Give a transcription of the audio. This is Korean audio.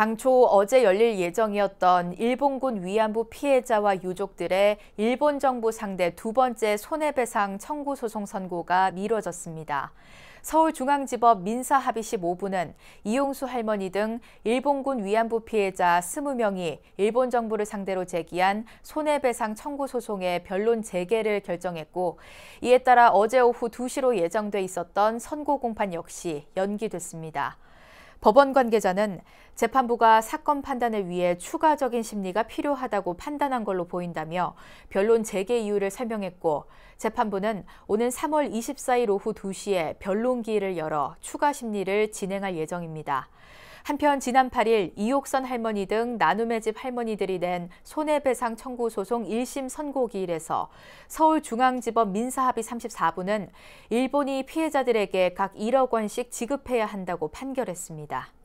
당초 어제 열릴 예정이었던 일본군 위안부 피해자와 유족들의 일본 정부 상대 두 번째 손해배상 청구 소송 선고가 미뤄졌습니다. 서울중앙지법 민사합의 15부는 이용수 할머니 등 일본군 위안부 피해자 20명이 일본 정부를 상대로 제기한 손해배상 청구 소송의 변론 재개를 결정했고 이에 따라 어제 오후 2시로 예정돼 있었던 선고 공판 역시 연기됐습니다. 법원 관계자는 재판부가 사건 판단을 위해 추가적인 심리가 필요하다고 판단한 걸로 보인다며 변론 재개 이유를 설명했고 재판부는 오는 3월 24일 오후 2시에 변론 기를 열어 추가 심리를 진행할 예정입니다. 한편 지난 8일 이옥선 할머니 등 나눔의 집 할머니들이 낸 손해배상 청구 소송 1심 선고 기일에서 서울중앙지법 민사합의 34부는 일본이 피해자들에게 각 1억 원씩 지급해야 한다고 판결했습니다.